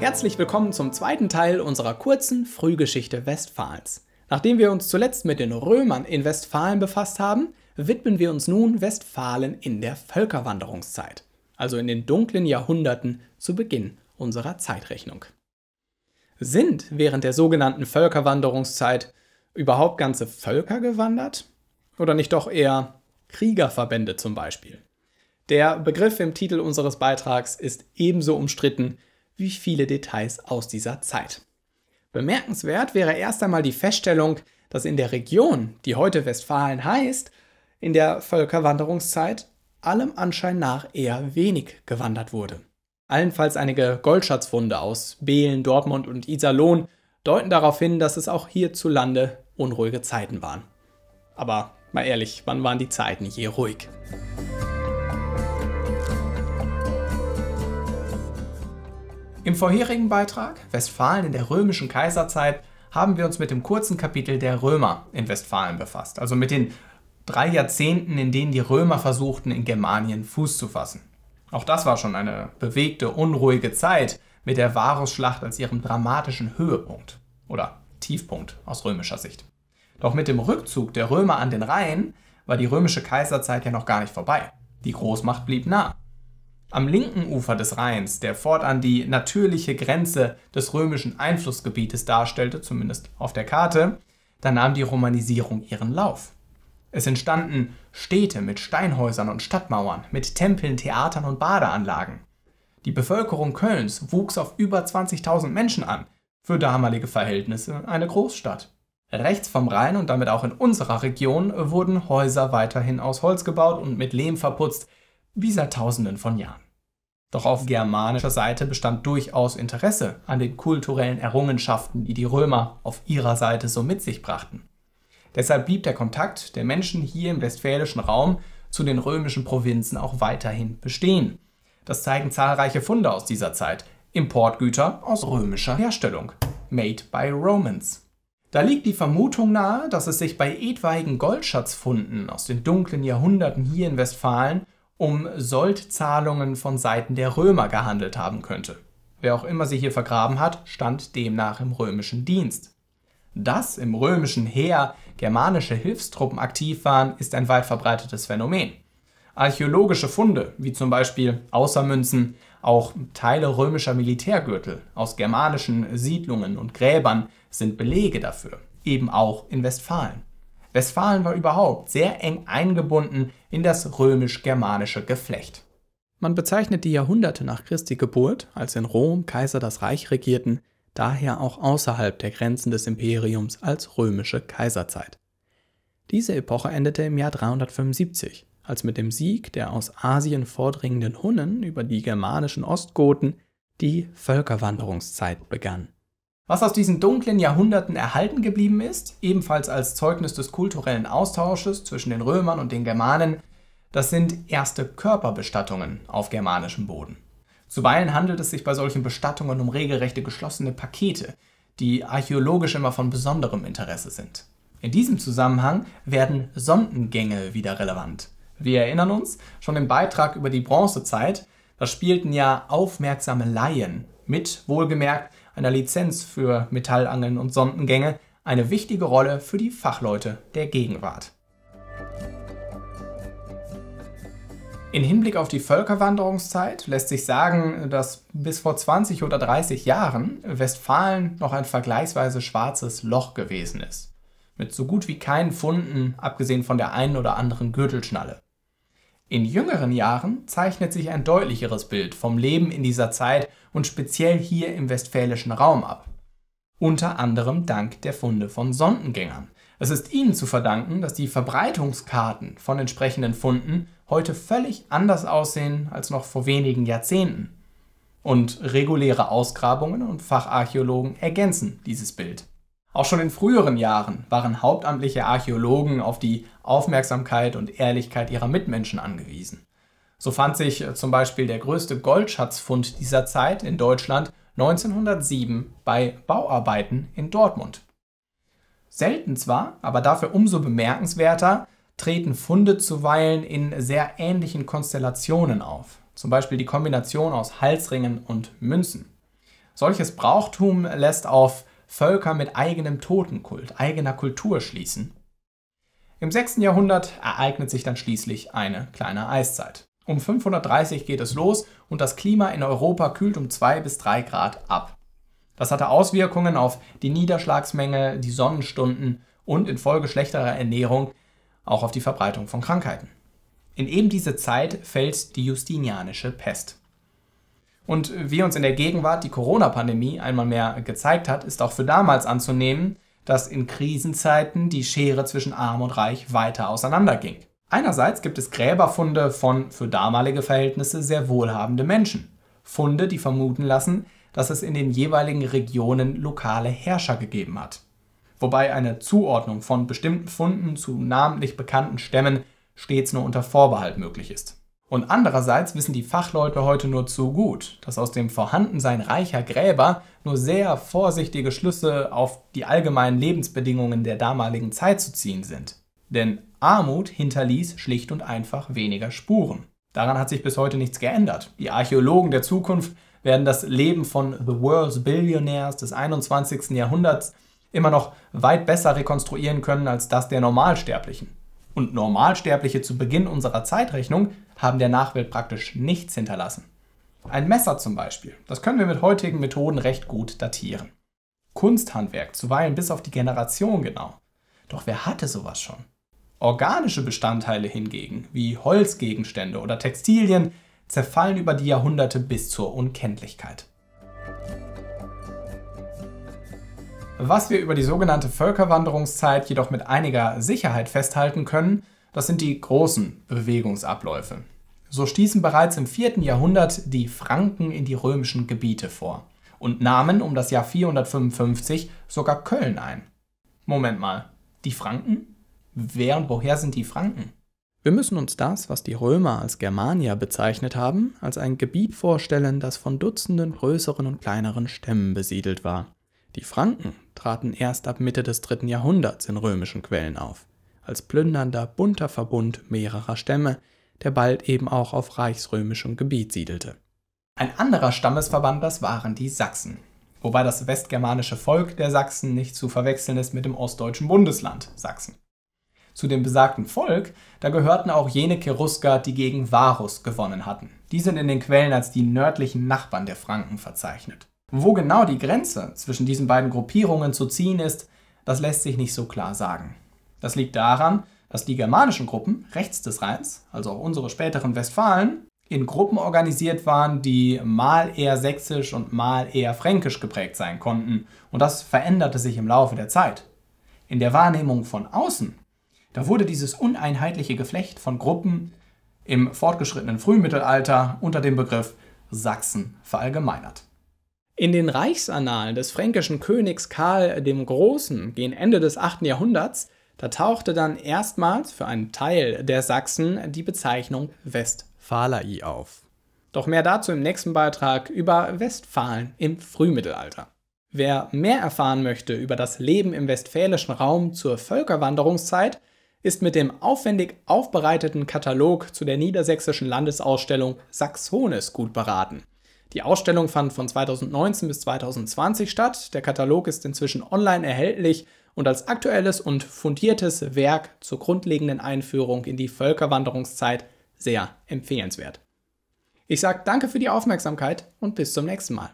Herzlich willkommen zum zweiten Teil unserer kurzen Frühgeschichte Westfalens. Nachdem wir uns zuletzt mit den Römern in Westfalen befasst haben, widmen wir uns nun Westfalen in der Völkerwanderungszeit, also in den dunklen Jahrhunderten zu Beginn unserer Zeitrechnung. Sind während der sogenannten Völkerwanderungszeit überhaupt ganze Völker gewandert? Oder nicht doch eher Kriegerverbände zum Beispiel? Der Begriff im Titel unseres Beitrags ist ebenso umstritten wie viele Details aus dieser Zeit. Bemerkenswert wäre erst einmal die Feststellung, dass in der Region, die heute Westfalen heißt, in der Völkerwanderungszeit allem Anschein nach eher wenig gewandert wurde. Allenfalls einige Goldschatzfunde aus Behlen, Dortmund und Iserlohn deuten darauf hin, dass es auch hierzulande unruhige Zeiten waren. Aber mal ehrlich, wann waren die Zeiten je ruhig? Im vorherigen Beitrag, Westfalen in der römischen Kaiserzeit, haben wir uns mit dem kurzen Kapitel der Römer in Westfalen befasst, also mit den drei Jahrzehnten, in denen die Römer versuchten, in Germanien Fuß zu fassen. Auch das war schon eine bewegte, unruhige Zeit mit der Varusschlacht als ihrem dramatischen Höhepunkt oder Tiefpunkt aus römischer Sicht. Doch mit dem Rückzug der Römer an den Rhein war die römische Kaiserzeit ja noch gar nicht vorbei. Die Großmacht blieb nah. Am linken Ufer des Rheins, der fortan die natürliche Grenze des römischen Einflussgebietes darstellte, zumindest auf der Karte, da nahm die Romanisierung ihren Lauf. Es entstanden Städte mit Steinhäusern und Stadtmauern, mit Tempeln, Theatern und Badeanlagen. Die Bevölkerung Kölns wuchs auf über 20.000 Menschen an, für damalige Verhältnisse eine Großstadt. Rechts vom Rhein und damit auch in unserer Region wurden Häuser weiterhin aus Holz gebaut und mit Lehm verputzt, wie seit Tausenden von Jahren. Doch auf germanischer Seite bestand durchaus Interesse an den kulturellen Errungenschaften, die die Römer auf ihrer Seite so mit sich brachten. Deshalb blieb der Kontakt der Menschen hier im westfälischen Raum zu den römischen Provinzen auch weiterhin bestehen. Das zeigen zahlreiche Funde aus dieser Zeit. Importgüter aus römischer Herstellung. Made by Romans. Da liegt die Vermutung nahe, dass es sich bei etwaigen Goldschatzfunden aus den dunklen Jahrhunderten hier in Westfalen um Soldzahlungen von Seiten der Römer gehandelt haben könnte. Wer auch immer sie hier vergraben hat, stand demnach im römischen Dienst. Dass im römischen Heer germanische Hilfstruppen aktiv waren, ist ein weit verbreitetes Phänomen. Archäologische Funde, wie zum Beispiel Außermünzen, auch Teile römischer Militärgürtel aus germanischen Siedlungen und Gräbern sind Belege dafür, eben auch in Westfalen. Westfalen war überhaupt sehr eng eingebunden in das römisch-germanische Geflecht. Man bezeichnet die Jahrhunderte nach Christi Geburt, als in Rom Kaiser das Reich regierten, daher auch außerhalb der Grenzen des Imperiums als römische Kaiserzeit. Diese Epoche endete im Jahr 375, als mit dem Sieg der aus Asien vordringenden Hunnen über die germanischen Ostgoten die Völkerwanderungszeit begann. Was aus diesen dunklen Jahrhunderten erhalten geblieben ist, ebenfalls als Zeugnis des kulturellen Austausches zwischen den Römern und den Germanen, das sind erste Körperbestattungen auf germanischem Boden. Zuweilen handelt es sich bei solchen Bestattungen um regelrechte geschlossene Pakete, die archäologisch immer von besonderem Interesse sind. In diesem Zusammenhang werden Sondengänge wieder relevant. Wir erinnern uns, schon im Beitrag über die Bronzezeit, da spielten ja aufmerksame Laien mit, wohlgemerkt einer Lizenz für Metallangeln und Sondengänge eine wichtige Rolle für die Fachleute der Gegenwart. In Hinblick auf die Völkerwanderungszeit lässt sich sagen, dass bis vor 20 oder 30 Jahren Westfalen noch ein vergleichsweise schwarzes Loch gewesen ist. Mit so gut wie keinen Funden, abgesehen von der einen oder anderen Gürtelschnalle. In jüngeren Jahren zeichnet sich ein deutlicheres Bild vom Leben in dieser Zeit und speziell hier im westfälischen Raum ab. Unter anderem dank der Funde von Sondengängern. Es ist ihnen zu verdanken, dass die Verbreitungskarten von entsprechenden Funden heute völlig anders aussehen als noch vor wenigen Jahrzehnten. Und reguläre Ausgrabungen und Facharchäologen ergänzen dieses Bild. Auch schon in früheren Jahren waren hauptamtliche Archäologen auf die Aufmerksamkeit und Ehrlichkeit ihrer Mitmenschen angewiesen. So fand sich äh, zum Beispiel der größte Goldschatzfund dieser Zeit in Deutschland 1907 bei Bauarbeiten in Dortmund. Selten zwar, aber dafür umso bemerkenswerter, treten Funde zuweilen in sehr ähnlichen Konstellationen auf, zum Beispiel die Kombination aus Halsringen und Münzen. Solches Brauchtum lässt auf Völker mit eigenem Totenkult, eigener Kultur schließen. Im 6. Jahrhundert ereignet sich dann schließlich eine kleine Eiszeit. Um 530 geht es los und das Klima in Europa kühlt um 2 bis 3 Grad ab. Das hatte Auswirkungen auf die Niederschlagsmenge, die Sonnenstunden und infolge schlechterer Ernährung auch auf die Verbreitung von Krankheiten. In eben diese Zeit fällt die Justinianische Pest. Und wie uns in der Gegenwart die Corona-Pandemie einmal mehr gezeigt hat, ist auch für damals anzunehmen, dass in Krisenzeiten die Schere zwischen Arm und Reich weiter auseinanderging. Einerseits gibt es Gräberfunde von für damalige Verhältnisse sehr wohlhabende Menschen. Funde, die vermuten lassen, dass es in den jeweiligen Regionen lokale Herrscher gegeben hat. Wobei eine Zuordnung von bestimmten Funden zu namentlich bekannten Stämmen stets nur unter Vorbehalt möglich ist. Und andererseits wissen die Fachleute heute nur zu gut, dass aus dem Vorhandensein reicher Gräber nur sehr vorsichtige Schlüsse auf die allgemeinen Lebensbedingungen der damaligen Zeit zu ziehen sind. Denn Armut hinterließ schlicht und einfach weniger Spuren. Daran hat sich bis heute nichts geändert. Die Archäologen der Zukunft werden das Leben von The World's Billionaires des 21. Jahrhunderts immer noch weit besser rekonstruieren können als das der Normalsterblichen. Und Normalsterbliche zu Beginn unserer Zeitrechnung haben der Nachwelt praktisch nichts hinterlassen. Ein Messer zum Beispiel, das können wir mit heutigen Methoden recht gut datieren. Kunsthandwerk, zuweilen bis auf die Generation genau. Doch wer hatte sowas schon? Organische Bestandteile hingegen, wie Holzgegenstände oder Textilien, zerfallen über die Jahrhunderte bis zur Unkenntlichkeit. Was wir über die sogenannte Völkerwanderungszeit jedoch mit einiger Sicherheit festhalten können, das sind die großen Bewegungsabläufe. So stießen bereits im 4. Jahrhundert die Franken in die römischen Gebiete vor und nahmen um das Jahr 455 sogar Köln ein. Moment mal, die Franken? Wer und woher sind die Franken? Wir müssen uns das, was die Römer als Germania bezeichnet haben, als ein Gebiet vorstellen, das von Dutzenden größeren und kleineren Stämmen besiedelt war. Die Franken traten erst ab Mitte des 3. Jahrhunderts in römischen Quellen auf als plündernder, bunter Verbund mehrerer Stämme, der bald eben auch auf reichsrömischem Gebiet siedelte. Ein anderer Stammesverband, das waren die Sachsen, wobei das westgermanische Volk der Sachsen nicht zu verwechseln ist mit dem ostdeutschen Bundesland Sachsen. Zu dem besagten Volk, da gehörten auch jene Cherusker, die gegen Varus gewonnen hatten. Die sind in den Quellen als die nördlichen Nachbarn der Franken verzeichnet. Wo genau die Grenze zwischen diesen beiden Gruppierungen zu ziehen ist, das lässt sich nicht so klar sagen. Das liegt daran, dass die germanischen Gruppen rechts des Rheins, also auch unsere späteren Westfalen, in Gruppen organisiert waren, die mal eher sächsisch und mal eher fränkisch geprägt sein konnten. Und das veränderte sich im Laufe der Zeit. In der Wahrnehmung von außen, da wurde dieses uneinheitliche Geflecht von Gruppen im fortgeschrittenen Frühmittelalter unter dem Begriff Sachsen verallgemeinert. In den Reichsannalen des fränkischen Königs Karl dem Großen gehen Ende des 8. Jahrhunderts da tauchte dann erstmals für einen Teil der Sachsen die Bezeichnung Westfalai auf. Doch mehr dazu im nächsten Beitrag über Westfalen im Frühmittelalter. Wer mehr erfahren möchte über das Leben im westfälischen Raum zur Völkerwanderungszeit, ist mit dem aufwendig aufbereiteten Katalog zu der niedersächsischen Landesausstellung Saxones gut beraten. Die Ausstellung fand von 2019 bis 2020 statt, der Katalog ist inzwischen online erhältlich und als aktuelles und fundiertes Werk zur grundlegenden Einführung in die Völkerwanderungszeit sehr empfehlenswert. Ich sage danke für die Aufmerksamkeit und bis zum nächsten Mal.